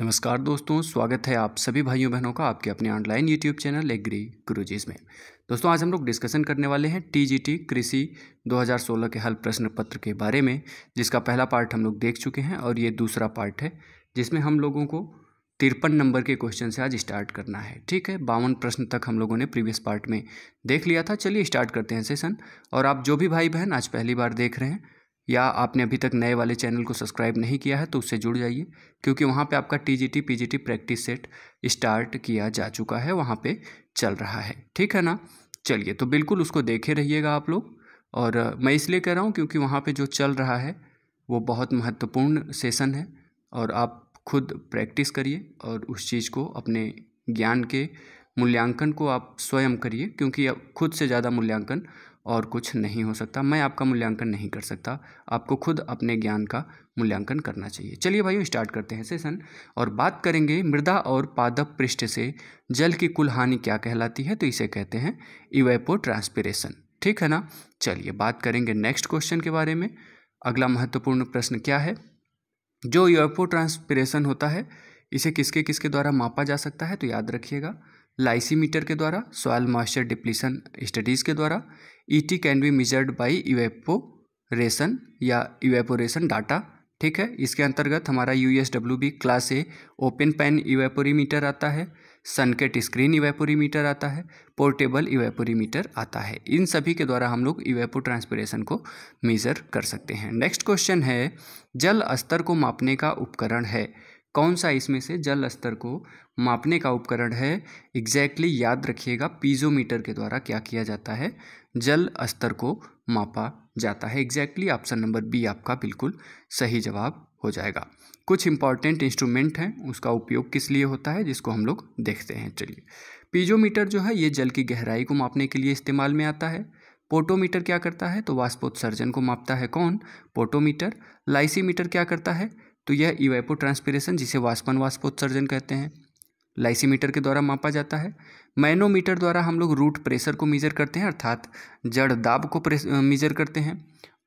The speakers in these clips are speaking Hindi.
नमस्कार दोस्तों स्वागत है आप सभी भाइयों बहनों का आपके अपने online YouTube channel Agri Gurujis में दोस्तों आज हम लोग डिस्कशन करने वाले हैं टीजीटी कृषि 2016 के हल प्रश्न पत्र के बारे में जिसका पहला पार्ट हम लोग देख चुके हैं और ये दूसरा पार्ट है जिसमें हम लोगों को तिरपन नंबर के क्वेश्चन से आज स्टार्ट करना है ठीक है बावन प्रश्न तक हम लोगों ने प्रीवियस पार्ट में देख लिया था चलिए स्टार्ट करते हैं सेशन और आप जो भी भाई बहन आज पहली बार देख रहे हैं या आपने अभी तक नए वाले चैनल को सब्सक्राइब नहीं किया है तो उससे जुड़ जाइए क्योंकि वहाँ पे आपका TGT PGT practice set start किया जा चुका है वहाँ पे चल रहा है ठीक है ना चलिए तो बिल्कुल उसको देखे रहिएगा आप लोग और मैं इसलिए कह रहा हूँ क्योंकि वहाँ पर जो चल रहा है वो बहुत महत्वपूर्ण सेशन है और आप खुद प्रैक्टिस करिए और उस चीज़ को अपने ज्ञान के मूल्यांकन को आप स्वयं करिए क्योंकि खुद से ज़्यादा मूल्यांकन और कुछ नहीं हो सकता मैं आपका मूल्यांकन नहीं कर सकता आपको खुद अपने ज्ञान का मूल्यांकन करना चाहिए चलिए भाइयों स्टार्ट करते हैं सेशन और बात करेंगे मृदा और पादप पृष्ठ से जल की कुल हानि क्या कहलाती है तो इसे कहते हैं इवेपो ट्रांसपिरेशन ठीक है ना चलिए बात करेंगे नेक्स्ट क्वेश्चन के बारे में अगला महत्वपूर्ण प्रश्न क्या है जो इवेपो ट्रांसपिरेशन होता है इसे किसके किसके द्वारा मापा जा सकता है तो याद रखिएगा लाइसीमीटर के द्वारा सॉयल मॉइस्चर डिप्लीसन स्टडीज़ के द्वारा ET can be measured by evaporation या इवेपोरेशन डाटा ठीक है इसके अंतर्गत हमारा U S W B class A open pan evaporimeter आता है सनकेट स्क्रीन इवेपोरीमीटर आता है पोर्टेबल इवेपोरीमीटर आता है इन सभी के द्वारा हम लोग इवेपो ट्रांसपरेशन को मेज़र कर सकते हैं नेक्स्ट क्वेश्चन है जल स्तर को मापने का उपकरण है कौन सा इसमें से जल स्तर को मापने का उपकरण है एग्जैक्टली exactly याद रखिएगा पीजोमीटर के द्वारा क्या किया जाता है जल स्तर को मापा जाता है एग्जैक्टली ऑप्शन नंबर बी आपका बिल्कुल सही जवाब हो जाएगा कुछ इंपॉर्टेंट इंस्ट्रूमेंट हैं उसका उपयोग किस लिए होता है जिसको हम लोग देखते हैं चलिए पीजोमीटर जो है ये जल की गहराई को मापने के लिए इस्तेमाल में आता है पोटोमीटर क्या करता है तो वाष्पोत्सर्जन को मापता है कौन पोटोमीटर लाइसीमीटर क्या करता है तो यह इवेपो ट्रांसपीरेशन जिसे वाष्पन वाष्पोत्सर्जन कहते हैं लाइसीमीटर के द्वारा मापा जाता है मैनोमीटर द्वारा हम लोग रूट प्रेशर को मीज़र करते हैं अर्थात जड़ दाब को मीज़र करते हैं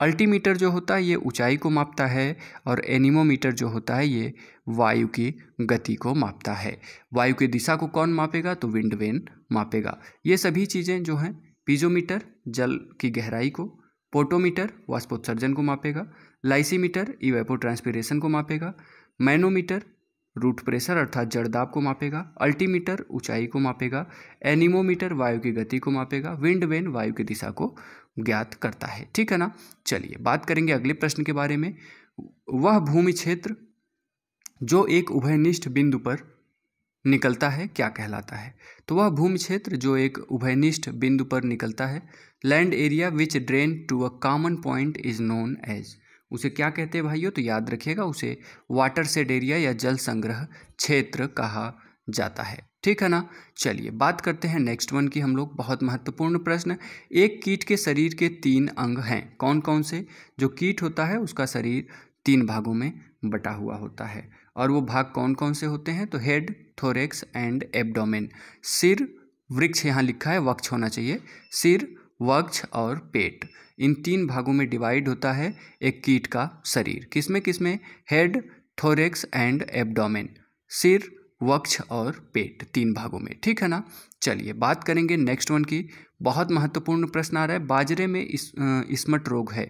अल्टीमीटर जो होता है ये ऊंचाई को मापता है और एनिमोमीटर जो होता है ये वायु की गति को मापता है वायु की दिशा को कौन मापेगा तो विंड वेन मापेगा ये सभी चीज़ें जो हैं पीजोमीटर जल की गहराई को पोटोमीटर वाष्पोत्सर्जन को मापेगा लाइसीमीटर इवेपोट्रांसपीरेशन को मापेगा मैनोमीटर रूट प्रेशर अर्थात जड़दाब को मापेगा अल्टीमीटर ऊंचाई को मापेगा एनिमोमीटर वायु की गति को मापेगा विंड वेन वायु की दिशा को ज्ञात करता है ठीक है ना चलिए बात करेंगे अगले प्रश्न के बारे में वह भूमि क्षेत्र जो एक उभयनिष्ठ बिंदु पर निकलता है क्या कहलाता है तो वह भूमि क्षेत्र जो एक उभयनिष्ठ बिंदु पर निकलता है land area which drain to a common point is known as उसे क्या कहते हैं भाइयों तो याद रखिएगा उसे वाटर सेड एरिया या जल संग्रह क्षेत्र कहा जाता है ठीक है ना चलिए बात करते हैं नेक्स्ट वन की हम लोग बहुत महत्वपूर्ण प्रश्न एक कीट के शरीर के तीन अंग हैं कौन कौन से जो कीट होता है उसका शरीर तीन भागों में बटा हुआ होता है और वो भाग कौन कौन से होते हैं तो हेड थोरेक्स एंड एब्डोमेन सिर वृक्ष यहाँ लिखा है वक्ष होना चाहिए सिर वक्ष और पेट इन तीन भागों में डिवाइड होता है एक कीट का शरीर किसमें किसमें हेड थोरेक्स एंड एब्डोमेन सिर वक्ष और पेट तीन भागों में ठीक है ना चलिए बात करेंगे नेक्स्ट वन की बहुत महत्वपूर्ण प्रश्न आ रहा है बाजरे में इस इसमट रोग है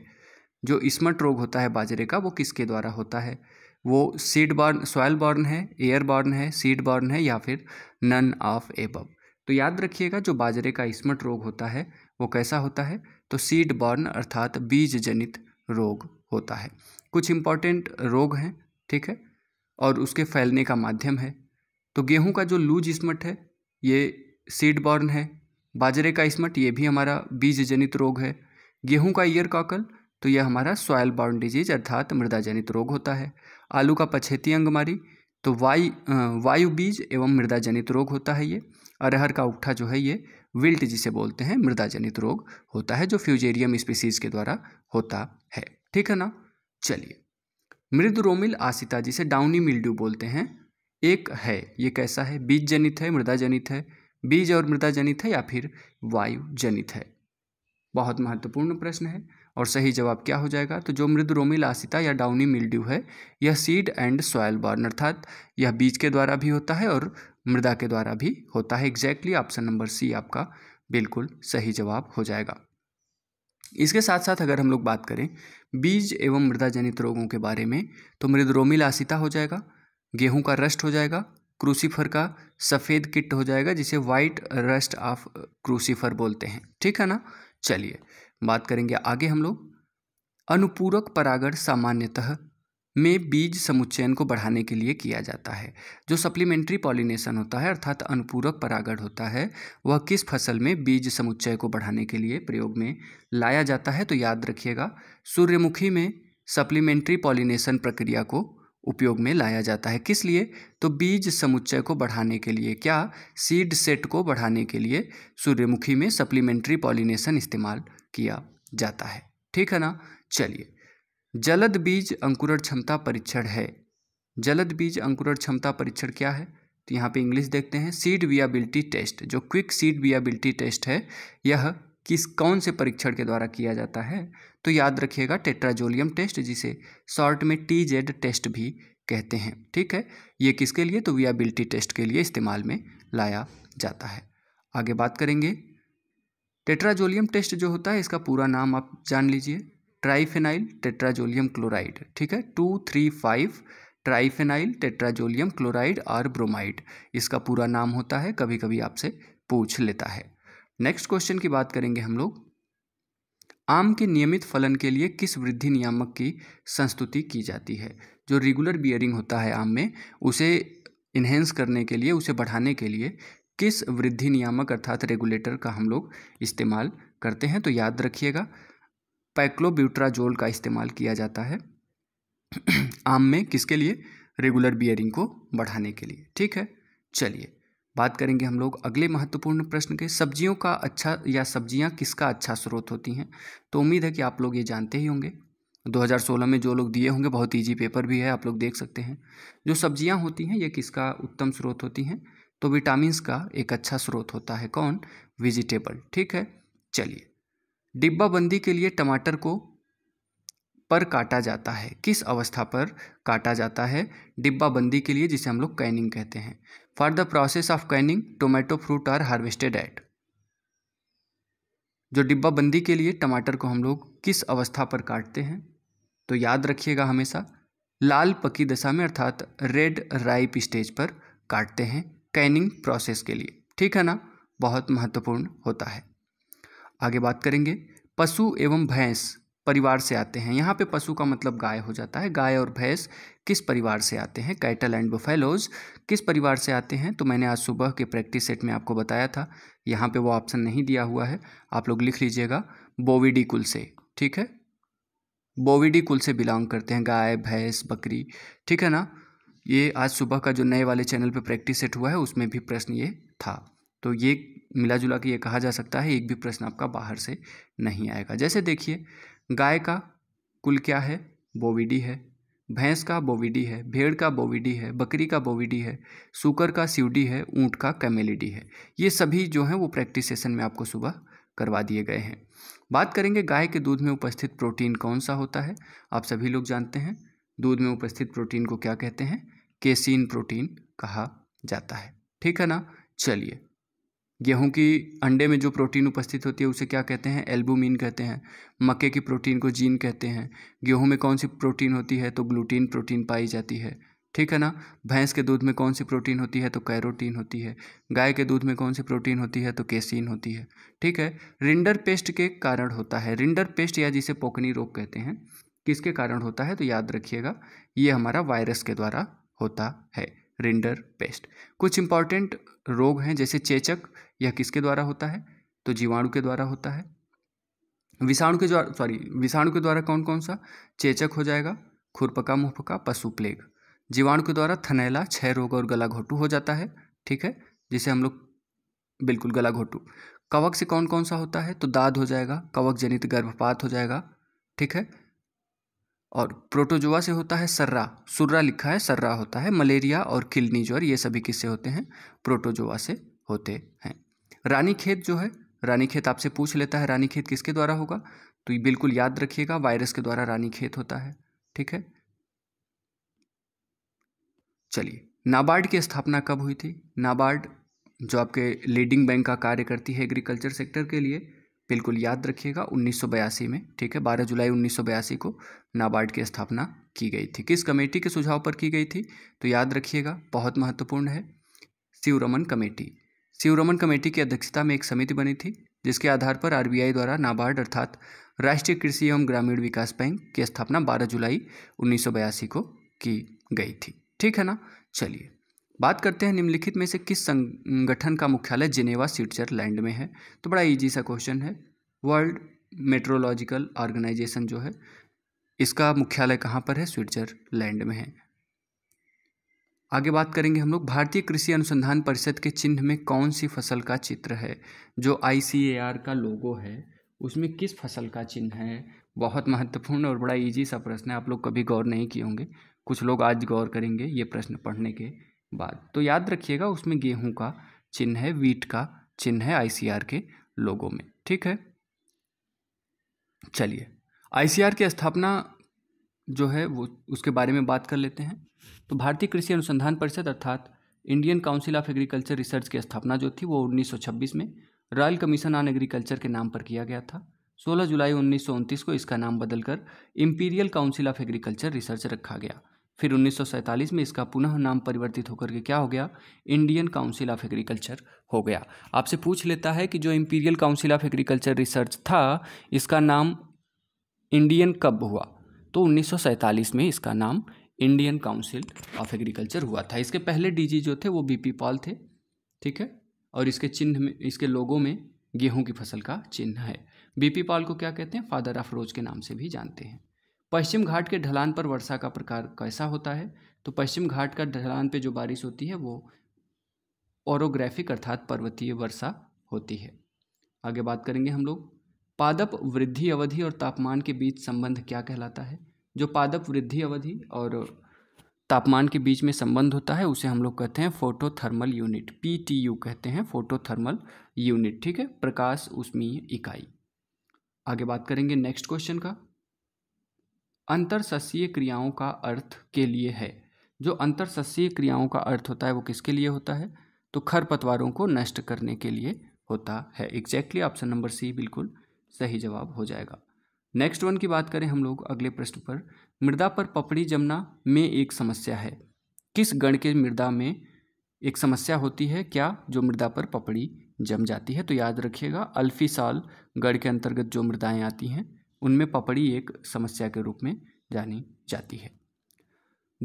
जो इसमट रोग होता है बाजरे का वो किसके द्वारा होता है वो सीड बॉर्न सॉयल बॉर्न है एयर बॉर्न है सीड बॉर्न है या फिर नन ऑफ एबब तो याद रखिएगा जो बाजरे का इसमट रोग होता है वो कैसा होता है तो सीड बॉर्न अर्थात बीज जनित रोग होता है कुछ इम्पॉर्टेंट रोग हैं ठीक है और उसके फैलने का माध्यम है तो गेहूं का जो लूज इसमट है ये सीड बॉर्न है बाजरे का इसमट ये भी हमारा बीज जनित रोग है गेहूं का ईयर काकल तो यह हमारा सॉयल बॉर्न डिजीज अर्थात मृदा जनित रोग होता है आलू का पछेती अंगमारी तो वायु वायु बीज एवं मृदा जनित रोग होता है ये अरहर का उठा जो है ये विल्ट जिसे बोलते हैं मृदा जनित रोग होता है जो फ्यूजेरियम स्पीसीज के द्वारा होता है ठीक है ना चलिए मृद रोमिल आसिता जिसे डाउनी मिल्ड्यू बोलते हैं एक है ये कैसा है बीज जनित है मृदा जनित है बीज और मृदा जनित है या फिर वायु जनित है बहुत महत्वपूर्ण प्रश्न है और सही जवाब क्या हो जाएगा तो जो मृदरोमी लासिता या डाउनी मिल्ड्यू है यह सीड एंड सॉयल बॉर्न अर्थात यह बीज के द्वारा भी होता है और मृदा के द्वारा भी होता है एग्जैक्टली ऑप्शन नंबर सी आपका बिल्कुल सही जवाब हो जाएगा इसके साथ साथ अगर हम लोग बात करें बीज एवं मृदा जनित रोगों के बारे में तो मृदरोमी लासिता हो जाएगा गेहूं का रस्ट हो जाएगा क्रूसीफर का सफ़ेद किट हो जाएगा जिसे वाइट रस्ट ऑफ क्रूसीफर बोलते हैं ठीक है ना चलिए बात करेंगे आगे हम लोग अनुपूरक परागण सामान्यतः में बीज समुच्चयन को बढ़ाने के लिए किया जाता है जो सप्लीमेंट्री पॉलिनेशन होता है अर्थात अनुपूरक परागण होता है वह किस फसल में बीज समुच्चय को बढ़ाने के लिए प्रयोग में लाया जाता है तो याद रखिएगा सूर्यमुखी में सप्लीमेंट्री पॉलिनेशन प्रक्रिया को उपयोग में लाया जाता है किस लिए तो बीज समुच्चय को बढ़ाने के लिए क्या सीड सेट को बढ़ाने के लिए सूर्यमुखी में सप्लीमेंट्री पॉलिनेशन इस्तेमाल किया जाता है ठीक है ना चलिए जलद बीज अंकुरण क्षमता परीक्षण है जलद बीज अंकुरण क्षमता परीक्षण क्या है तो यहाँ पे इंग्लिश देखते हैं सीड वियाबिलिटी टेस्ट जो क्विक सीड वियाबिलिटी टेस्ट है यह किस कौन से परीक्षण के द्वारा किया जाता है तो याद रखिएगा टेट्राजोलियम टेस्ट जिसे शॉर्ट में टी जेड टेस्ट भी कहते हैं ठीक है ये किसके लिए तो वियाबिलिटी टेस्ट के लिए इस्तेमाल में लाया जाता है आगे बात करेंगे टेट्राजोलियम टेस्ट जो होता है इसका पूरा नाम आप जान लीजिए ट्राइफेनाइल टेट्राजोलियम क्लोराइड ठीक है two three five triphenyl tetrazolium chloride और ब्रोमाइड इसका पूरा नाम होता है कभी कभी आपसे पूछ लेता है नेक्स्ट क्वेश्चन की बात करेंगे हम लोग आम के नियमित फलन के लिए किस वृद्धि नियामक की संस्तुति की जाती है जो रेगुलर बियरिंग होता है आम में उसे इन्हेंस करने के लिए उसे बढ़ाने के लिए किस वृद्धि नियामक अर्थात रेगुलेटर का हम लोग इस्तेमाल करते हैं तो याद रखिएगा पैक्लोब्यूट्राजोल का इस्तेमाल किया जाता है आम में किसके लिए रेगुलर बियरिंग को बढ़ाने के लिए ठीक है चलिए बात करेंगे हम लोग अगले महत्वपूर्ण प्रश्न के सब्जियों का अच्छा या सब्जियां किसका अच्छा स्रोत होती हैं तो उम्मीद है कि आप लोग ये जानते ही होंगे 2016 में जो लोग दिए होंगे बहुत ईजी पेपर भी है आप लोग देख सकते हैं जो सब्जियां होती हैं ये किसका उत्तम स्रोत होती हैं तो विटामिन का एक अच्छा स्रोत होता है कौन वेजिटेबल ठीक है चलिए डिब्बाबंदी के लिए टमाटर को पर काटा जाता है किस अवस्था पर काटा जाता है डिब्बा बंदी के लिए जिसे हम लोग कैनिंग कहते हैं for the process of canning tomato fruit are harvested at जो डिब्बा बंदी के लिए टमाटर को हम लोग किस अवस्था पर काटते हैं तो याद रखिएगा हमेशा लाल पकी दशा में अर्थात रेड राइप स्टेज पर काटते हैं कैनिंग प्रोसेस के लिए ठीक है ना बहुत महत्वपूर्ण होता है आगे बात करेंगे पशु एवं भैंस परिवार से आते हैं यहाँ पे पशु का मतलब गाय हो जाता है गाय और भैंस किस परिवार से आते हैं कैटल एंड बोफेलोज किस परिवार से आते हैं तो मैंने आज सुबह के प्रैक्टिस सेट में आपको बताया था यहाँ पे वो ऑप्शन नहीं दिया हुआ है आप लोग लिख लीजिएगा बोविडी कुल से ठीक है बोविडी कुल से बिलोंग करते हैं गाय भैंस बकरी ठीक है ना ये आज सुबह का जो नए वाले चैनल पर प्रैक्टिस सेट हुआ है उसमें भी प्रश्न ये था तो ये मिला जुला के ये कहा जा सकता है एक भी प्रश्न आपका बाहर से नहीं आएगा जैसे देखिए गाय का कुल क्या है बोविडी है भैंस का बोविडी है भेड़ का बोविडी है बकरी का बोविडी है सुकर का सीवडी है ऊँट का कैमेलिडी है ये सभी जो हैं वो प्रैक्टिस सेशन में आपको सुबह करवा दिए गए हैं बात करेंगे गाय के दूध में उपस्थित प्रोटीन कौन सा होता है आप सभी लोग जानते हैं दूध में उपस्थित प्रोटीन को क्या कहते हैं केसीन प्रोटीन कहा जाता है ठीक है ना चलिए गेहूं की अंडे में जो प्रोटीन उपस्थित होती है उसे क्या कहते हैं एल्बुमिन कहते हैं मक्के की प्रोटीन को जीन कहते हैं गेहूं में कौन सी प्रोटीन होती है तो ग्लूटीन प्रोटीन पाई जाती है ठीक है ना भैंस के दूध में कौन सी प्रोटीन होती है तो कैरोटीन होती है गाय के दूध में कौन सी प्रोटीन होती है तो केसिन होती है ठीक है रिंडर पेस्ट के कारण होता है रिंडर पेस्ट या जिसे पोकनी रोग कहते हैं किसके कारण होता है तो याद रखिएगा ये हमारा वायरस के द्वारा होता है रिंडर पेस्ट कुछ इंपॉर्टेंट रोग हैं जैसे चेचक यह किसके द्वारा होता है तो जीवाणु के द्वारा होता है विषाणु के द्वारा सॉरी विषाणु के द्वारा कौन कौन सा चेचक हो जाएगा खुरपका मुहपका पशु प्लेग जीवाणु के द्वारा थनैला क्षय रोग और गला घोटू हो जाता है ठीक है जिसे हम लोग बिल्कुल गला घोटू कवक से कौन कौन सा होता है तो दाद हो जाएगा कवक जनित गर्भपात हो जाएगा ठीक है और प्रोटोजोआ से होता है सर्रा सुर्रा लिखा है सर्रा होता है मलेरिया और किलनी ज्वर ये सभी किससे होते हैं प्रोटोजोआ से होते हैं रानीखेत जो है रानीखेत आपसे पूछ लेता है रानीखेत किसके द्वारा होगा तो ये बिल्कुल याद रखिएगा वायरस के द्वारा रानीखेत होता है ठीक है चलिए नाबार्ड की स्थापना कब हुई थी नाबार्ड जो आपके लीडिंग बैंक का कार्य करती है एग्रीकल्चर सेक्टर के लिए बिल्कुल याद रखिएगा उन्नीस में ठीक है 12 जुलाई उन्नीस को नाबार्ड की स्थापना की गई थी किस कमेटी के सुझाव पर की गई थी तो याद रखिएगा बहुत महत्वपूर्ण है शिवरमन कमेटी शिवरमन कमेटी की अध्यक्षता में एक समिति बनी थी जिसके आधार पर आरबीआई द्वारा नाबार्ड अर्थात राष्ट्रीय कृषि एवं ग्रामीण विकास बैंक की स्थापना 12 जुलाई उन्नीस को की गई थी ठीक है ना चलिए बात करते हैं निम्नलिखित में से किस संगठन का मुख्यालय जिनेवा स्विट्जरलैंड में है तो बड़ा इजी सा क्वेश्चन है वर्ल्ड मेट्रोलॉजिकल ऑर्गेनाइजेशन जो है इसका मुख्यालय कहाँ पर है स्विट्जरलैंड में है आगे बात करेंगे हम लोग भारतीय कृषि अनुसंधान परिषद के चिन्ह में कौन सी फसल का चित्र है जो आई का लोगो है उसमें किस फसल का चिन्ह है बहुत महत्वपूर्ण और बड़ा इजी सा प्रश्न है आप लोग कभी गौर नहीं किए होंगे कुछ लोग आज गौर करेंगे ये प्रश्न पढ़ने के बाद तो याद रखिएगा उसमें गेहूं का चिन्ह है वीट का चिन्ह है आईसीआर के लोगों में ठीक है चलिए आईसीआर की स्थापना जो है वो उसके बारे में बात कर लेते हैं तो भारतीय कृषि अनुसंधान परिषद अर्थात Indian Council of Agriculture Research की स्थापना जो थी वो 1926 में रॉयल कमीशन ऑन एग्रीकल्चर के नाम पर किया गया था 16 जुलाई उन्नीस को इसका नाम बदलकर Imperial Council of Agriculture Research रखा गया फिर उन्नीस में इसका पुनः नाम परिवर्तित होकर के क्या हो गया इंडियन काउंसिल ऑफ एग्रीकल्चर हो गया आपसे पूछ लेता है कि जो Imperial Council of Agriculture Research था इसका नाम इंडियन कब हुआ तो उन्नीस में इसका नाम इंडियन काउंसिल ऑफ एग्रीकल्चर हुआ था इसके पहले डीजी जो थे वो बीपी पॉल थे ठीक है और इसके चिन्ह में इसके लोगों में गेहूं की फसल का चिन्ह है बीपी पॉल को क्या कहते हैं फादर ऑफ रोज के नाम से भी जानते हैं पश्चिम घाट के ढलान पर वर्षा का प्रकार कैसा होता है तो पश्चिम घाट का ढलान पर जो बारिश होती है वो ओरोग्राफिक अर्थात पर्वतीय वर्षा होती है आगे बात करेंगे हम लोग पादप वृद्धि अवधि और तापमान के बीच संबंध क्या कहलाता है जो पादप वृद्धि अवधि और तापमान के बीच में संबंध होता है उसे हम लोग कहते हैं फोटोथर्मल यूनिट यू कहते हैं फोटोथर्मल यूनिट ठीक है प्रकाश उष्मीय इकाई आगे बात करेंगे नेक्स्ट क्वेश्चन का सस्य क्रियाओं का अर्थ के लिए है जो सस्य क्रियाओं का अर्थ होता है वो किसके लिए होता है तो खरपतवारों को नष्ट करने के लिए होता है एग्जैक्टली ऑप्शन नंबर सी बिल्कुल सही जवाब हो जाएगा नेक्स्ट वन की बात करें हम लोग अगले प्रश्न पर मृदा पर पपड़ी जमना में एक समस्या है किस गण के मृदा में एक समस्या होती है क्या जो मृदा पर पपड़ी जम जाती है तो याद रखिएगा अल्फी साल गढ़ के अंतर्गत जो मृदाएं आती हैं उनमें पपड़ी एक समस्या के रूप में जानी जाती है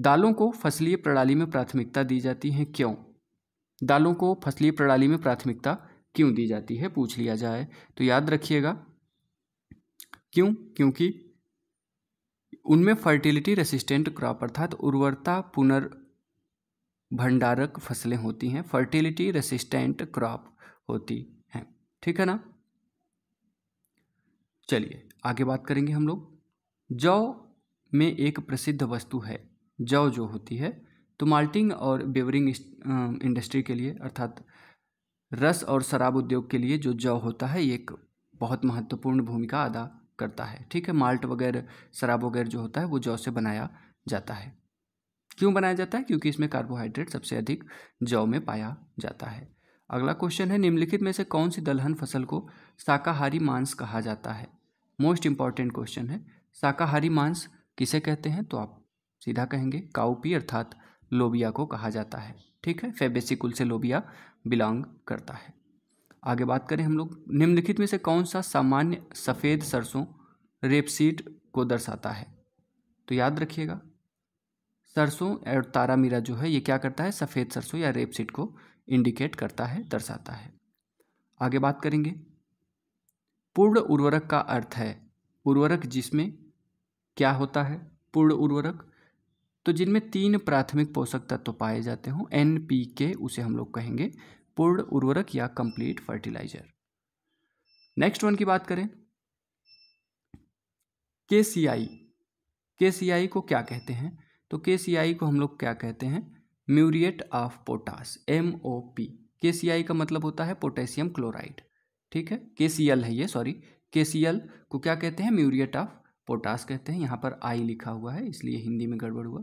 दालों को फसलीय प्रणाली में प्राथमिकता दी जाती है क्यों दालों को फसलीय प्रणाली में प्राथमिकता क्यों दी जाती है पूछ लिया जाए तो याद रखिएगा क्यों क्योंकि उनमें फर्टिलिटी रेसिस्टेंट क्रॉप अर्थात उर्वरता पुनर् भंडारक फसलें होती हैं फर्टिलिटी रेसिस्टेंट क्रॉप होती हैं ठीक है ना चलिए आगे बात करेंगे हम लोग जौ में एक प्रसिद्ध वस्तु है जौ जो होती है तो माल्टिंग और बेवरिंग इंडस्ट्री के लिए अर्थात रस और शराब उद्योग के लिए जो जौ होता है एक बहुत महत्वपूर्ण भूमिका अदा करता है ठीक है माल्ट वगैरह शराब वगैरह जो होता है वो जौ से बनाया जाता है क्यों बनाया जाता है क्योंकि इसमें कार्बोहाइड्रेट सबसे अधिक जौ में पाया जाता है अगला क्वेश्चन है निम्नलिखित में से कौन सी दलहन फसल को शाकाहारी मांस कहा जाता है मोस्ट इंपॉर्टेंट क्वेश्चन है शाकाहारी मांस किसे कहते हैं तो आप सीधा कहेंगे काउपी अर्थात लोबिया को कहा जाता है ठीक है फेबेसिकुल से लोबिया बिलोंग करता है आगे बात करें हम लोग निम्नलिखित में से कौन सा सामान्य सफ़ेद सरसों रेपसीड को दर्शाता है तो याद रखिएगा सरसों और तारा मीरा जो है ये क्या करता है सफ़ेद सरसों या रेपसीड को इंडिकेट करता है दर्शाता है आगे बात करेंगे पूर्ण उर्वरक का अर्थ है उर्वरक जिसमें क्या होता है पूर्ण उर्वरक तो जिनमें तीन प्राथमिक पोषक तत्व तो पाए जाते हों एन पी के उसे हम लोग कहेंगे पूर्ण उर्वरक या कंप्लीट फर्टिलाइजर नेक्स्ट वन की बात करें के सी आई के सी आई को क्या कहते हैं तो के सी आई को हम लोग क्या कहते हैं muriate of potash M O P K C आई का मतलब होता है पोटेशियम क्लोराइड ठीक है के सी एल है ये सॉरी के सी एल को क्या कहते हैं म्यूरिएट ऑफ पोटास कहते हैं यहाँ पर आई लिखा हुआ है इसलिए हिंदी में गड़बड़ हुआ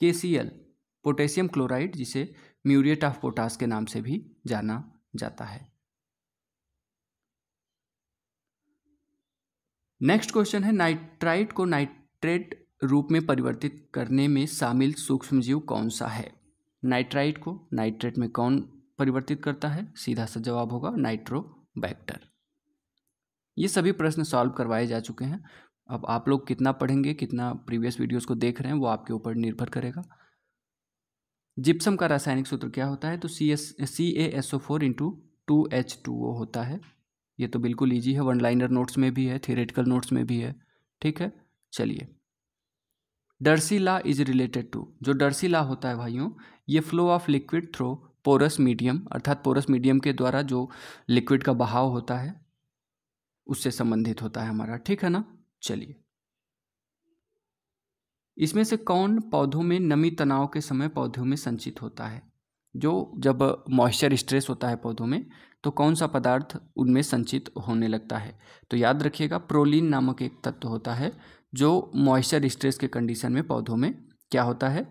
K C L potassium chloride जिसे म्यूरेट ऑफ पोटास के नाम से भी जाना जाता है नेक्स्ट क्वेश्चन है नाइट्राइट को नाइट्रेट रूप में परिवर्तित करने में शामिल सूक्ष्म जीव कौन सा है नाइट्राइट को नाइट्रेट में कौन परिवर्तित करता है सीधा सा जवाब होगा नाइट्रोबैक्टर ये सभी प्रश्न सॉल्व करवाए जा चुके हैं अब आप लोग कितना पढ़ेंगे कितना प्रीवियस वीडियोस को देख रहे हैं वो आपके ऊपर निर्भर करेगा जिप्सम का रासायनिक सूत्र क्या होता है तो C S C A S O four into two H two O होता है ये तो बिल्कुल ईजी है वन लाइनर नोट्स में भी है थियोरेटिकल नोट्स में भी है ठीक है चलिए Darcy law is related to जो डर्सी ला होता है भाइयों ये flow of liquid through porous medium अर्थात पोरस मीडियम के द्वारा जो लिक्विड का बहाव होता है उससे संबंधित होता है हमारा ठीक है ना चलिए इसमें से कौन पौधों में नमी तनाव के समय पौधों में संचित होता है जो जब मॉइस्चर स्ट्रेस होता है पौधों में तो कौन सा पदार्थ उनमें संचित होने लगता है तो याद रखिएगा प्रोलीन नामक एक तत्व होता है जो मॉइस्चर स्ट्रेस के कंडीशन में पौधों में क्या होता है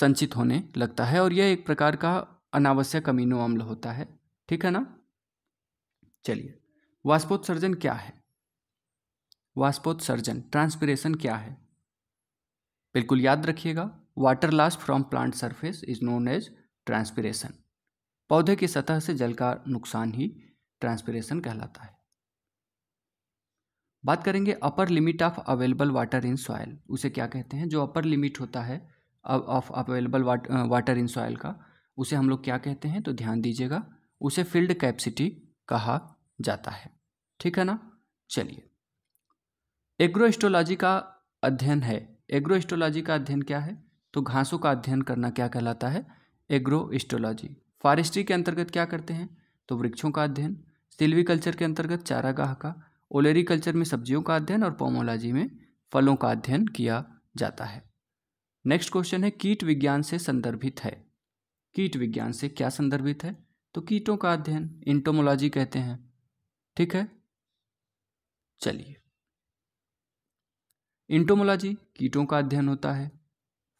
संचित होने लगता है और यह एक प्रकार का अनावश्यक अमीनो अम्ल होता है ठीक है ना चलिए वाष्पोत्सर्जन क्या है वाष्पोत्सर्जन ट्रांसपिरेशन क्या है बिल्कुल याद रखिएगा water loss from plant surface is known as transpiration पौधे की सतह से जल का नुकसान ही ट्रांसपिरेशन कहलाता है बात करेंगे upper limit of available water in soil उसे क्या कहते हैं जो अपर लिमिट होता है of available water in soil का उसे हम लोग क्या कहते हैं तो ध्यान दीजिएगा उसे फील्ड कैपेसिटी कहा जाता है ठीक है ना चलिए एग्रोस्ट्रोलॉजी का अध्ययन है एग्रोस्ट्रोलॉजी का अध्ययन क्या है तो घासों का अध्ययन करना क्या कहलाता है एग्रोस्ट्रोलॉजी फॉरेस्ट्री के अंतर्गत क्या करते हैं तो वृक्षों का अध्ययन सिल्वी कल्चर के अंतर्गत चारागाह का ओलेरी कल्चर में सब्जियों का अध्ययन और पोमोलॉजी में फलों का अध्ययन किया जाता है नेक्स्ट क्वेश्चन है कीट विज्ञान से संदर्भित है कीट विज्ञान से क्या संदर्भित है तो कीटों का अध्ययन इंटोमोलॉजी कहते हैं ठीक है चलिए इंटोमोलॉजी कीटों का अध्ययन होता है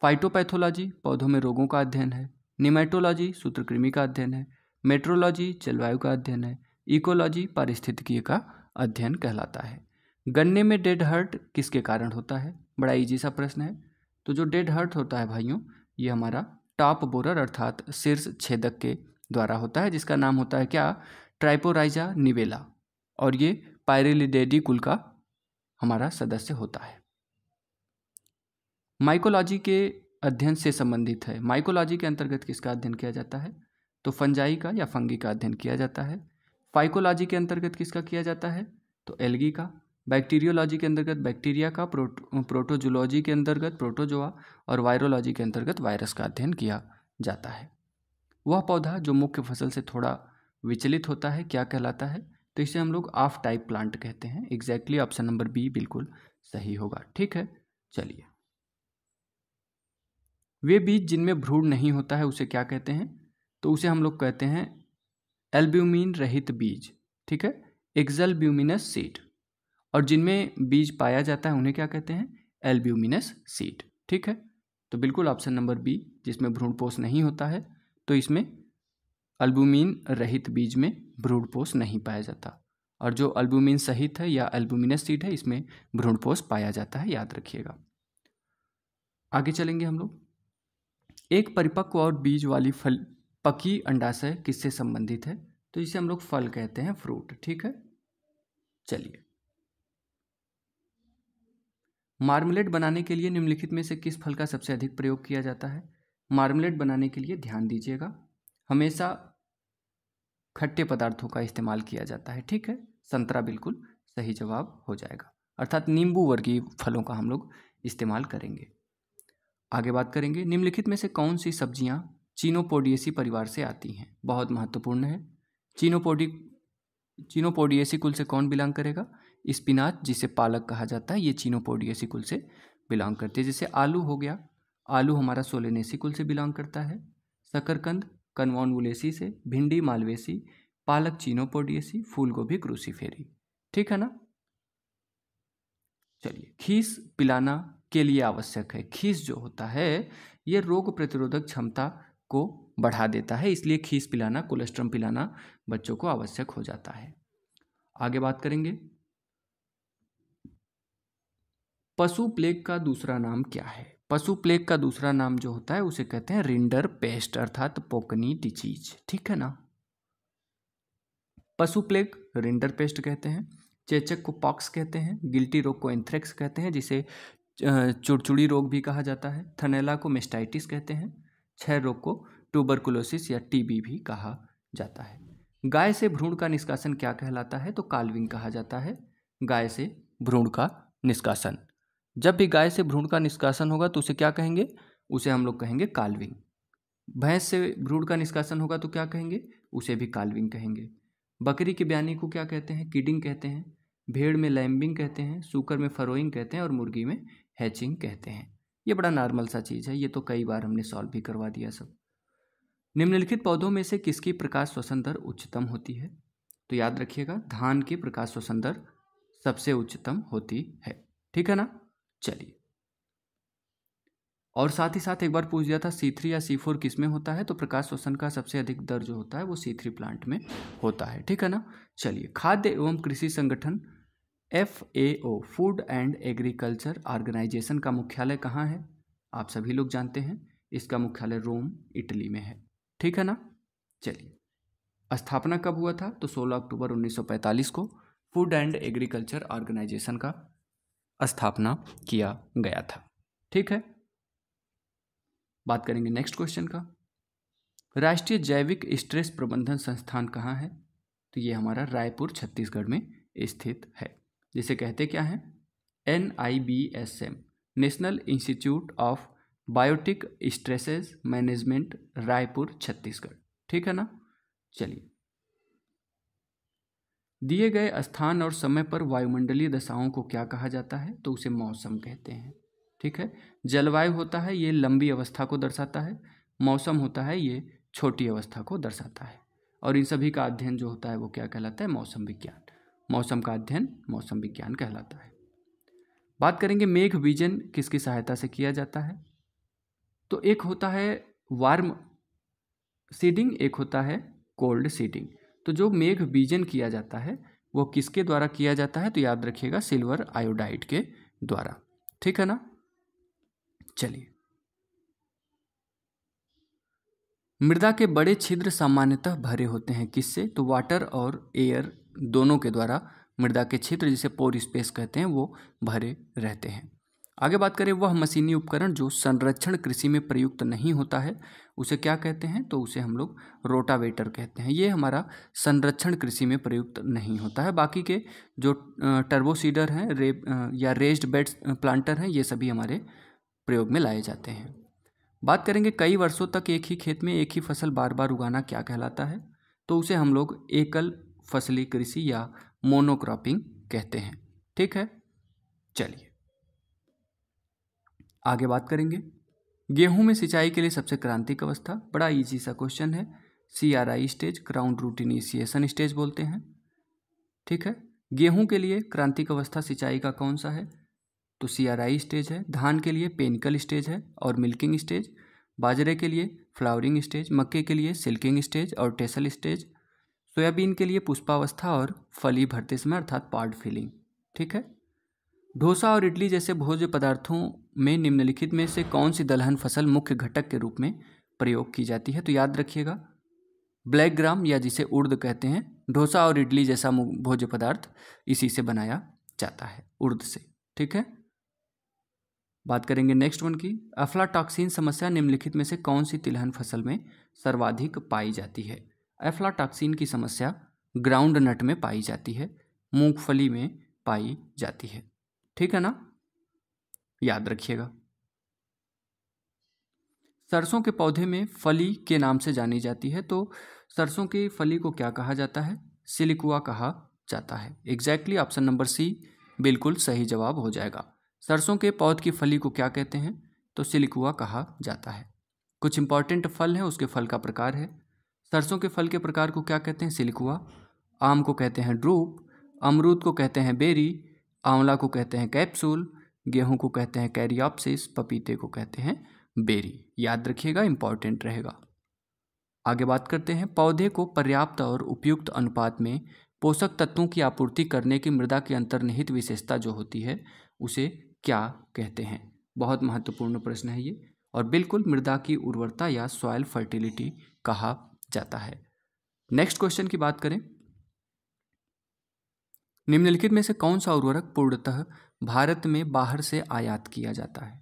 फाइटोपैथोलॉजी पौधों में रोगों का अध्ययन है निमेटोलॉजी सूत्रकृमि का अध्ययन है मेट्रोलॉजी जलवायु का अध्ययन है इकोलॉजी पारिस्थितिकीय का अध्ययन कहलाता है गन्ने में डेड हर्ट किसके कारण होता है बड़ा इजी सा प्रश्न है तो जो डेड हर्ट होता है भाइयों ये हमारा टॉप बोरर अर्थात शीर्ष छेदक के द्वारा होता है जिसका नाम होता है क्या ट्राइपोराइजा निवेला और ये पायरिलिडेडी कुल का हमारा सदस्य होता है माइकोलॉजी के अध्ययन से संबंधित है माइकोलॉजी के अंतर्गत किसका अध्ययन किया जाता है तो फंजाई का या फंगी का अध्ययन किया जाता है फाइकोलॉजी के अंतर्गत किसका किया जाता है तो एल्गी का बैक्टीरियोलॉजी के अंतर्गत बैक्टीरिया का प्रोटो प्रोटोजूलॉजी के अंतर्गत प्रोटोजोआ और वायरोलॉजी के अंतर्गत वायरस का अध्ययन किया जाता है वह पौधा जो मुख्य फसल से थोड़ा विचलित होता है क्या कहलाता है तो इसे हम लोग ऑफ टाइप प्लांट कहते हैं एग्जैक्टली ऑप्शन नंबर बी बिल्कुल सही होगा ठीक है चलिए वे बीज जिनमें भ्रूण नहीं होता है उसे क्या कहते हैं तो उसे हम लोग कहते हैं एल्ब्यूमिन रहित बीज ठीक है एक्जल्ब्यूमिनस सीड और जिनमें बीज पाया जाता है उन्हें क्या कहते हैं एल्ब्यूमिनस सीड ठीक है तो बिल्कुल ऑप्शन नंबर बी जिसमें भ्रूणपोष नहीं होता है तो इसमें अल्बुमिन रहित बीज में भ्रूणपोष नहीं पाया जाता और जो अल्बुमिन सहित है या अल्बुमिनस सीड है इसमें भ्रूणपोष पाया जाता है याद रखिएगा आगे चलेंगे हम लोग एक परिपक्व और बीज वाली फल पकी अंडाशय किससे संबंधित है तो इसे हम लोग फल कहते हैं फ्रूट ठीक है चलिए मार्मलेट बनाने के लिए निम्नलिखित में से किस फल का सबसे अधिक प्रयोग किया जाता है मार्मलेट बनाने के लिए ध्यान दीजिएगा हमेशा खट्टे पदार्थों का इस्तेमाल किया जाता है ठीक है संतरा बिल्कुल सही जवाब हो जाएगा अर्थात नींबू वर्गीय फलों का हम लोग इस्तेमाल करेंगे आगे बात करेंगे निम्नलिखित में से कौन सी सब्जियाँ चीनोपोडियसी परिवार से आती हैं बहुत महत्वपूर्ण है चीनोपोडी चीनोपोडियसी कुल से कौन बिलोंग करेगा स्पिनाच जिसे पालक कहा जाता है ये चीनोपोडियसी कुल से बिलोंग करते हैं जैसे आलू हो गया आलू हमारा सोलेनेसी कुल से बिलोंग करता है शकरकंद कन्वॉनवुलेसी से भिंडी मालवेसी पालक फूल गोभी क्रूसीफेरी ठीक है ना चलिए खीस पिलाना के लिए आवश्यक है खीस जो होता है ये रोग प्रतिरोधक क्षमता को बढ़ा देता है इसलिए खीस पिलाना कोलेस्ट्रम पिलाना बच्चों को आवश्यक हो जाता है आगे बात करेंगे पशु प्लेग का दूसरा नाम क्या है पशु प्लेग का दूसरा नाम जो होता है उसे कहते हैं रिंडर पेस्ट अर्थात पोकनी डिजीज ठीक है ना पशु प्लेग रिंडर पेस्ट कहते हैं चेचक को पॉक्स कहते हैं गिल्टी रोग को एंथ्रेक्स कहते हैं जिसे चुड़चुड़ी रोग भी कहा जाता है थनेला को मेस्टाइटिस कहते हैं क्षय रोग को ट्यूबरकुलोसिस या टीबी भी कहा जाता है गाय से भ्रूण का निष्कासन क्या कहलाता है तो कालविंग कहा जाता है गाय से भ्रूण का निष्कासन जब भी गाय से भ्रूण का निष्कासन होगा तो उसे क्या कहेंगे उसे हम लोग कहेंगे कालविंग भैंस से भ्रूण का निष्कासन होगा तो क्या कहेंगे उसे भी कालविंग कहेंगे बकरी के ब्यानी को क्या कहते हैं किडिंग कहते हैं भेड़ में लैम्बिंग कहते हैं सूकर में फरोइंग कहते हैं और मुर्गी में हैचिंग कहते हैं ये बड़ा नॉर्मल सा चीज़ है ये तो कई बार हमने सॉल्व भी करवा दिया सब निम्नलिखित पौधों में से किसकी प्रकाश श्वसन दर उच्चतम होती है तो याद रखिएगा धान की प्रकाश श्वसन दर सबसे उच्चतम होती है ठीक है ना चलिए और साथ ही साथ एक बार पूछ दिया था सी थ्री या सी फोर किस में होता है तो प्रकाश श्वसन का सबसे अधिक दर जो होता है वो सी थ्री प्लांट में होता है ठीक है ना चलिए खाद्य एवं कृषि संगठन F A O food and agriculture organization का मुख्यालय कहाँ है आप सभी लोग जानते हैं इसका मुख्यालय रोम इटली में है ठीक है ना चलिए स्थापना कब हुआ था तो 16 अक्टूबर 1945 को फूड एंड एग्रीकल्चर ऑर्गेनाइजेशन का स्थापना किया गया था ठीक है बात करेंगे नेक्स्ट क्वेश्चन का राष्ट्रीय जैविक स्ट्रेस प्रबंधन संस्थान कहाँ है तो ये हमारा रायपुर छत्तीसगढ़ में स्थित है जिसे कहते क्या हैं N I B S M National Institute of Biotic Stresses Management Raipur Chhattisgarh ठीक है ना चलिए दिए गए स्थान और समय पर वायुमंडलीय दशाओं को क्या कहा जाता है तो उसे मौसम कहते हैं ठीक है जलवायु होता है ये लंबी अवस्था को दर्शाता है मौसम होता है ये छोटी अवस्था को दर्शाता है और इन सभी का अध्ययन जो होता है वो क्या कहलाता है मौसम विज्ञान मौसम का अध्ययन मौसम विज्ञान कहलाता है बात करेंगे मेघ विजन किसकी सहायता से किया जाता है तो एक होता है वार्म सीडिंग एक होता है कोल्ड सीडिंग तो जो मेघ बीजन किया जाता है वो किसके द्वारा किया जाता है तो याद रखिएगा सिल्वर आयोडाइड के द्वारा ठीक है ना चलिए मृदा के बड़े छिद्र सामान्यतः भरे होते हैं किससे तो वाटर और एयर दोनों के द्वारा मृदा के क्षेत्र जिसे पोर स्पेस कहते हैं वो भरे रहते हैं आगे बात करें वह मशीनी उपकरण जो संरक्षण कृषि में प्रयुक्त नहीं होता है उसे क्या कहते हैं तो उसे हम लोग रोटावेटर कहते हैं ये हमारा संरक्षण कृषि में प्रयुक्त नहीं होता है बाकी के जो टर्बोसीडर हैं रे या रेस्ड बेड प्लांटर हैं ये सभी हमारे प्रयोग में लाए जाते हैं बात करेंगे कई वर्षों तक एक ही खेत में एक ही फसल बार बार उगाना क्या कहलाता है तो उसे हम लोग एकल फसली कृषि या मोनोक्रॉपिंग कहते हैं ठीक है चलिए आगे बात करेंगे गेहूं में सिंचाई के लिए सबसे क्रांतिक अवस्था बड़ा इजी सा क्वेश्चन है CRI I stage ground root initiation stage बोलते हैं ठीक है गेहूं के लिए क्रांतिक अवस्था सिंचाई का कौन सा है तो सीआरआई आई स्टेज है धान के लिए पेनिकल स्टेज है और मिल्किंग स्टेज बाजरे के लिए फ्लावरिंग स्टेज मक्के के लिए सिल्किंग स्टेज और टेसल स्टेज सोयाबीन के लिए पुष्पावस्था और फली भरते समय अर्थात पार्ट फिलिंग ठीक है ढोसा और इडली जैसे भोज्य पदार्थों में निम्नलिखित में से कौन सी दलहन फसल मुख्य घटक के रूप में प्रयोग की जाती है तो याद रखिएगा ब्लैक ग्राम या जिसे उर्द कहते हैं ढोसा और इडली जैसा भोज्य पदार्थ इसी से बनाया जाता है उर्द से ठीक है बात करेंगे नेक्स्ट वन की अफ्लाटॉक्सिन समस्या निम्नलिखित में से कौन सी तिलहन फसल में सर्वाधिक पाई जाती है एफ्लाटॉक्सिन की समस्या ग्राउंड नट में पाई जाती है मूंगफली में पाई जाती है ठीक है ना याद रखिएगा सरसों के पौधे में फली के नाम से जानी जाती है तो सरसों की फली को क्या कहा जाता है सिलिकुआ कहा जाता है एग्जैक्टली ऑप्शन नंबर सी बिल्कुल सही जवाब हो जाएगा सरसों के पौध की फली को क्या कहते हैं तो सिलिकुआ कहा जाता है कुछ इंपॉर्टेंट फल हैं उसके फल का प्रकार है सरसों के फल के प्रकार को क्या कहते हैं सिलकुआ आम को कहते हैं ड्रूप अमरूद को कहते हैं बेरी आंवला को कहते हैं कैप्सूल गेहूं को कहते हैं कैरियोप्सिस पपीते को कहते हैं बेरी याद रखिएगा इंपॉर्टेंट रहेगा आगे बात करते हैं पौधे को पर्याप्त और उपयुक्त अनुपात में पोषक तत्वों की आपूर्ति करने की मृदा की अंतर्निहित विशेषता जो होती है उसे क्या कहते हैं बहुत महत्वपूर्ण प्रश्न है ये और बिल्कुल मृदा की उर्वरता या सॉयल फर्टिलिटी कहा जाता है नेक्स्ट क्वेश्चन की बात करें निम्नलिखित में से कौन सा उर्वरक पूर्णतः भारत में बाहर से आयात किया जाता है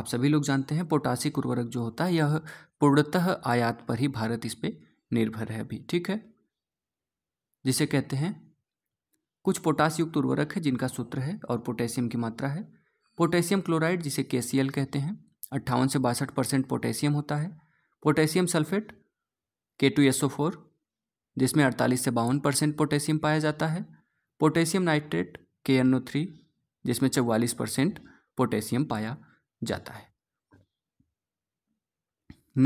आप सभी लोग जानते हैं पोटासिक उर्वरक जो होता है यह पूर्णतः आयात पर ही भारत इस पर निर्भर है अभी ठीक है जिसे कहते हैं कुछ पोटास युक्त उर्वरक है जिनका सूत्र है और पोटेशियम की मात्रा है पोटेशियम क्लोराइड जिसे के कहते हैं अट्ठावन से बासठ परसेंट पोटेशियम होता है potassium sulphate K two S O four जिसमें अड़तालीस से बावन परसेंट पोटेशियम पाया जाता है potassium nitrate K N O three जिसमें चौवालीस परसेंट पोटेशियम पाया जाता है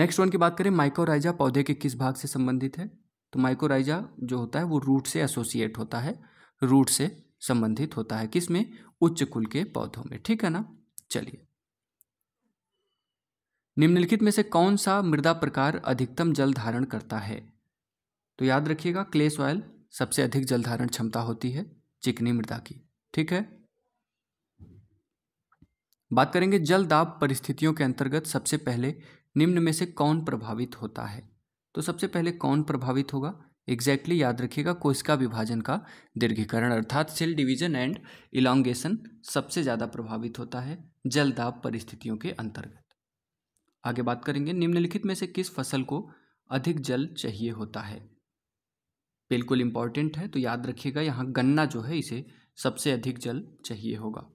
नेक्स्ट वन की बात करें माइकोराइजा पौधे के किस भाग से संबंधित है तो माइकोराइजा जो होता है वो रूट से एसोसिएट होता है रूट से संबंधित होता है किसमें उच्च कुल के पौधों में ठीक है ना चलिए निम्नलिखित में से कौन सा मृदा प्रकार अधिकतम जल धारण करता है तो याद रखिएगा क्ले सॉयल सबसे अधिक जल धारण क्षमता होती है चिकनी मृदा की ठीक है बात करेंगे जल दाब परिस्थितियों के अंतर्गत सबसे पहले निम्न में से कौन प्रभावित होता है तो सबसे पहले कौन प्रभावित होगा एग्जैक्टली exactly याद रखिएगा कोशिका विभाजन का दीर्घीकरण अर्थात सेल डिवीजन एंड इलांगेशन सबसे ज़्यादा प्रभावित होता है जल दाब परिस्थितियों के अंतर्गत आगे बात करेंगे निम्नलिखित में से किस फसल को अधिक जल चाहिए होता है बिल्कुल इम्पॉर्टेंट है तो याद रखिएगा यहाँ गन्ना जो है इसे सबसे अधिक जल चाहिए होगा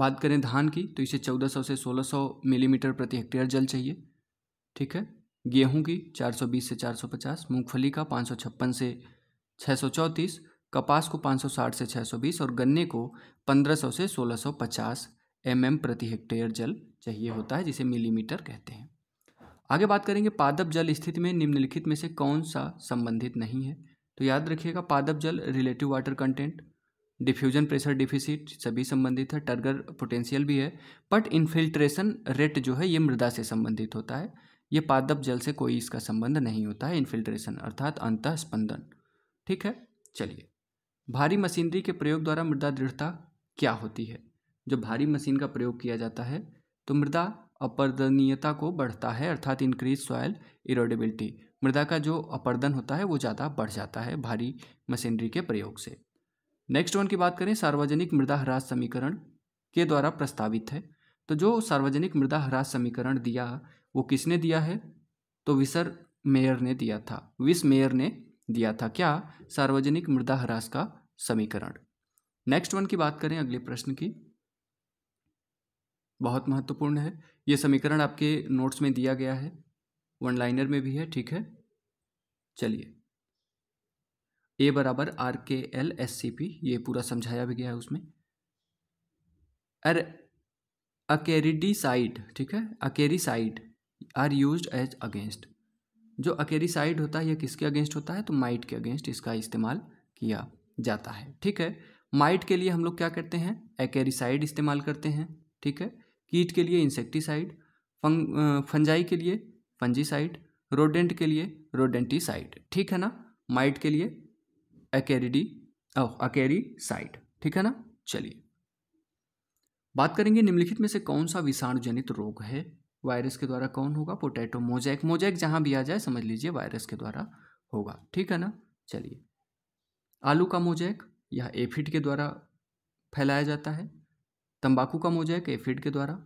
बात करें धान की तो इसे 1400 से 1600 मिलीमीटर प्रति हेक्टेयर जल चाहिए ठीक है गेहूं की 420 से 450 मूंगफली का 556 से 634 कपास को 560 से 620 और गन्ने को 1500 से 1650 एमएम प्रति हेक्टेयर जल चाहिए होता है जिसे मिलीमीटर कहते हैं आगे बात करेंगे पादप जल स्थिति में निम्नलिखित में से कौन सा संबंधित नहीं है तो याद रखिएगा पादप जल relative water content diffusion pressure deficit सभी संबंधित है टर्गर पोटेंशियल भी है बट इन्फिल्ट्रेशन रेट जो है ये मृदा से संबंधित होता है ये पादप जल से कोई इसका संबंध नहीं होता है इन्फिल्ट्रेशन अर्थात अंतः स्पंदन ठीक है चलिए भारी मशीनरी के प्रयोग द्वारा मृदा दृढ़ता क्या होती है जब भारी मशीन का प्रयोग किया जाता है तो मृदा अपर्दनीयता को बढ़ता है अर्थात इंक्रीज सॉयल इरोडेबिलिटी मृदा का जो अपर्दन होता है वो ज़्यादा बढ़ जाता है भारी मशीनरी के प्रयोग से नेक्स्ट वन की बात करें सार्वजनिक मृदा ह्रास समीकरण के द्वारा प्रस्तावित है तो जो सार्वजनिक मृदा ह्रास समीकरण दिया वो किसने दिया है तो विसर मेयर ने दिया था विस मेयर ने दिया था क्या सार्वजनिक मृदा ह्रास का समीकरण नेक्स्ट वन की बात करें अगले प्रश्न की बहुत महत्वपूर्ण है ये समीकरण आपके नोट्स में दिया गया है वन लाइनर में भी है ठीक है चलिए ए बराबर आर के एल एस सी पी ये पूरा समझाया भी गया है उसमें अर साइड ठीक है acaricide are used as against जो अकेरिसाइड होता है यह किसके अगेंस्ट होता है तो माइट के अगेंस्ट इसका इस्तेमाल किया जाता है ठीक है माइट के लिए हम लोग क्या करते हैं एकेरिसाइड इस्तेमाल करते हैं ठीक है कीट के लिए इंसेक्टिसाइड फंग फंजाई के लिए फंजीसाइड रोडेंट के लिए रोडेंटिसाइड ठीक है ना माइट के लिए एकेरिडी ओह अकेरिसाइड ठीक है ना चलिए बात करेंगे निम्नलिखित में से कौन सा विषाणुजनित रोग है वायरस के द्वारा कौन होगा पोटैटो मोजैक मोजैक जहाँ भी आ जाए समझ लीजिए वायरस के द्वारा होगा ठीक है ना चलिए आलू का मोजैक यह एफिड के द्वारा फैलाया जाता है तंबाकू का मोजैक एफिड के द्वारा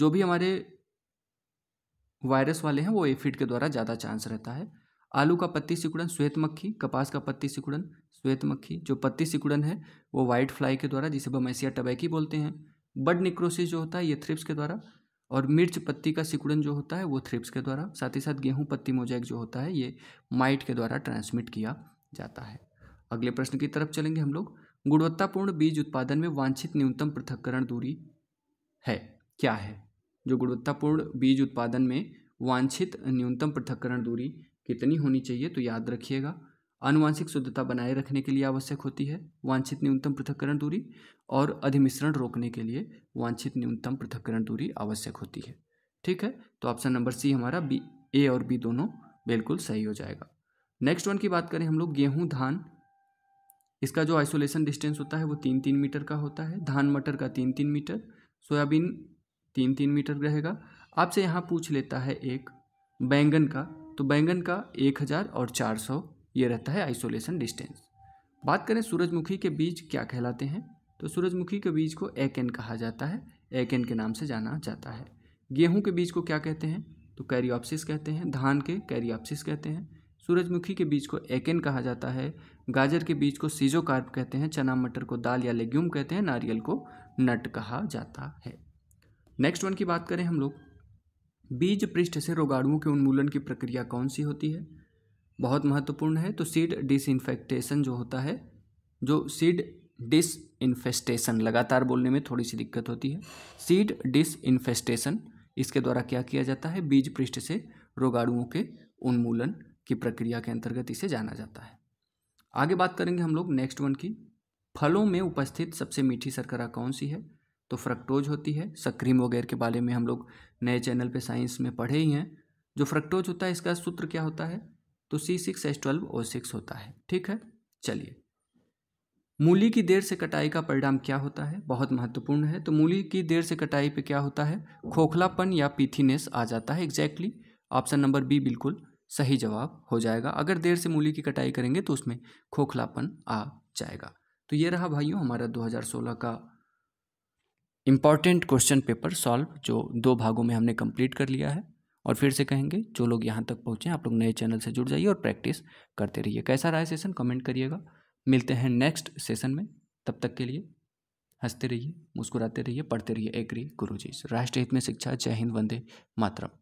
जो भी हमारे वायरस वाले हैं वो एफिड के द्वारा ज़्यादा चांस रहता है आलू का पत्ती सिकुड़न श्वेत मक्खी कपास का पत्ती सिकुड़न श्वेत मक्खी जो पत्ती सिकुड़न है वो वाइट फ्लाई के द्वारा जिसे बमेसिया टबैकी बोलते हैं बड निक्रोसिस जो होता है ये थ्रिप्स के द्वारा और मिर्च पत्ती का सिकुड़न जो होता है वो थ्रिप्स के द्वारा साथ ही साथ गेहूँ पत्ती मोजाइक जो होता है ये माइट के द्वारा ट्रांसमिट किया जाता है अगले प्रश्न की तरफ चलेंगे हम लोग गुणवत्तापूर्ण बीज उत्पादन में वांछित न्यूनतम पृथक्करण दूरी है क्या है जो गुणवत्तापूर्ण बीज उत्पादन में वांछित न्यूनतम पृथककरण दूरी कितनी होनी चाहिए तो याद रखिएगा आनुवांशिक शुद्धता बनाए रखने के लिए आवश्यक होती है वांछित न्यूनतम पृथक्करण दूरी और अधिमिश्रण रोकने के लिए वांछित न्यूनतम पृथक्करण दूरी आवश्यक होती है ठीक है तो ऑप्शन नंबर सी हमारा बी ए और बी दोनों बिल्कुल सही हो जाएगा नेक्स्ट वन की बात करें हम लोग गेहूँ धान इसका जो आइसोलेशन डिस्टेंस होता है वो तीन तीन मीटर का होता है धान मटर का तीन तीन मीटर सोयाबीन तीन तीन मीटर रहेगा आपसे यहाँ पूछ लेता है एक बैंगन का तो बैंगन का एक हज़ार और चार सौ ये रहता है आइसोलेशन डिस्टेंस बात करें सूरजमुखी के बीज क्या कहलाते हैं तो सूरजमुखी के बीज को एक एन कहा जाता है एक एन के नाम से जाना जाता है गेहूं के बीज को क्या कहते हैं तो कैरियोप्सिस कहते हैं धान के कैरियोप्सिस कहते हैं सूरजमुखी के बीज को एक एन कहा जाता है गाजर के बीज को सीजोकार्प कहते हैं चना मटर को दाल या लेग्यूम कहते हैं नारियल को नट कहा जाता है नेक्स्ट वन की बात करें हम लोग बीज पृष्ठ से रोगाणुओं के उन्मूलन की प्रक्रिया कौन सी होती है बहुत महत्वपूर्ण है तो सीड डिसइन्फेक्टेशन जो होता है जो सीड इन्फेस्टेशन लगातार बोलने में थोड़ी सी दिक्कत होती है सीड इन्फेस्टेशन इसके द्वारा क्या किया जाता है बीज पृष्ठ से रोगाणुओं के उन्मूलन की प्रक्रिया के अंतर्गत इसे जाना जाता है आगे बात करेंगे हम लोग नेक्स्ट वन की फलों में उपस्थित सबसे मीठी शर्करा कौन सी है तो फ्रक्टोज होती है सक्रीम वगैरह के बारे में हम लोग नए चैनल पे साइंस में पढ़े ही हैं जो फ्रक्टोज होता है इसका सूत्र क्या होता है तो C six H twelve O six होता है ठीक है चलिए मूली की देर से कटाई का परिणाम क्या होता है बहुत महत्वपूर्ण है तो मूली की देर से कटाई पे क्या होता है खोखलापन या पीथीनेस आ जाता है एग्जैक्टली ऑप्शन नंबर बी बिल्कुल सही जवाब हो जाएगा अगर देर से मूली की कटाई करेंगे तो उसमें खोखलापन आ जाएगा तो ये रहा भाइयों हमारा 2016 का इम्पॉर्टेंट क्वेश्चन पेपर सॉल्व जो दो भागों में हमने कंप्लीट कर लिया है और फिर से कहेंगे जो लोग यहाँ तक पहुँचे आप लोग नए चैनल से जुड़ जाइए और प्रैक्टिस करते रहिए कैसा रहा है सेशन कमेंट करिएगा मिलते हैं नेक्स्ट सेशन में तब तक के लिए हंसते रहिए मुस्कुराते रहिए पढ़ते रहिए एग्री जी राष्ट्रहित में शिक्षा जय हिंद वंदे मातरम